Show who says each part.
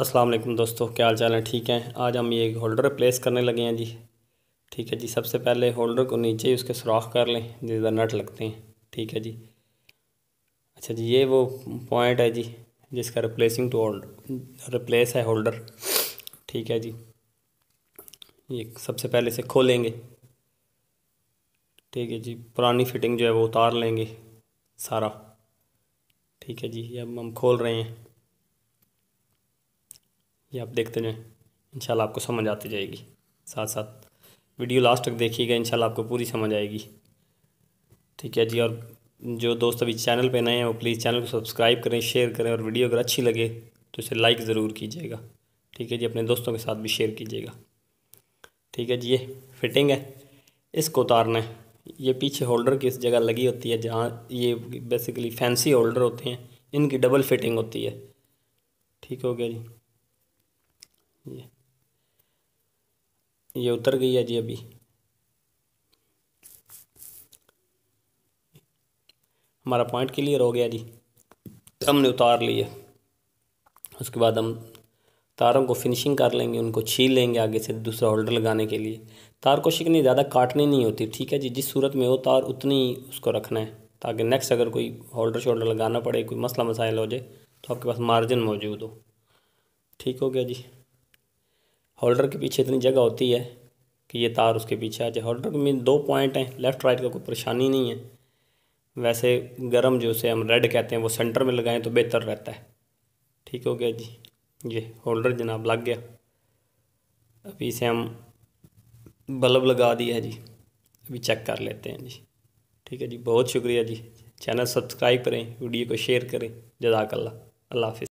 Speaker 1: अस्सलाम वालेकुम दोस्तों क्या हाल चाल है ठीक है आज हम ये होल्डर प्लेस करने लगे हैं जी ठीक है जी सबसे पहले होल्डर को नीचे ही उसके सुराख कर लें जिसका नट लगते हैं ठीक है जी अच्छा जी ये वो पॉइंट है जी जिसका रिप्लेसिंग टू होल्डर रिप्लेस है होल्डर ठीक है जी ये सबसे पहले से खोलेंगे ठीक है जी पुरानी फिटिंग जो है वो उतार लेंगे सारा ठीक है जी अब हम खोल रहे हैं ये आप देखते रहें इंशाल्लाह आपको समझ आती जाएगी साथ साथ वीडियो लास्ट तक देखिएगा इंशाल्लाह आपको पूरी समझ आएगी ठीक है जी और जो दोस्त अभी चैनल पे नए हैं वो प्लीज़ चैनल को सब्सक्राइब करें शेयर करें और वीडियो अगर अच्छी लगे तो इसे लाइक ज़रूर कीजिएगा ठीक है जी अपने दोस्तों के साथ भी शेयर कीजिएगा ठीक है जी ये फिटिंग है इसको उतारना है ये पीछे होल्डर की इस जगह लगी होती है जहाँ ये बेसिकली फैंसी होल्डर होते हैं इनकी डबल फिटिंग होती है ठीक हो गया जी ये ये उतर गई है जी अभी हमारा पॉइंट क्लियर हो गया जी हमने उतार लिए उसके बाद हम तारों को फिनिशिंग कर लेंगे उनको छील लेंगे आगे से दूसरा होल्डर लगाने के लिए तार को शिकनी ज़्यादा काटनी नहीं होती ठीक है जी जिस सूरत में हो तार उतनी ही उसको रखना है ताकि नेक्स्ट अगर कोई होल्डर शोल्डर लगाना पड़े कोई मसला मसाइल हो जाए तो आपके पास मार्जिन मौजूद हो ठीक हो गया जी होल्डर के पीछे इतनी जगह होती है कि ये तार उसके पीछे आ जाए होल्डर में दो पॉइंट हैं लेफ़्ट राइट का कोई परेशानी नहीं है वैसे गर्म जो उसे हम रेड कहते हैं वो सेंटर में लगाएं तो बेहतर रहता है ठीक हो गया जी ये होल्डर जनाब लग गया अभी इसे हम बल्ब लगा दिया है जी अभी चेक कर लेते हैं जी ठीक है जी बहुत शुक्रिया जी चैनल सब्सक्राइब करें वीडियो को शेयर करें जजाकल्ला अल्लाह हाफि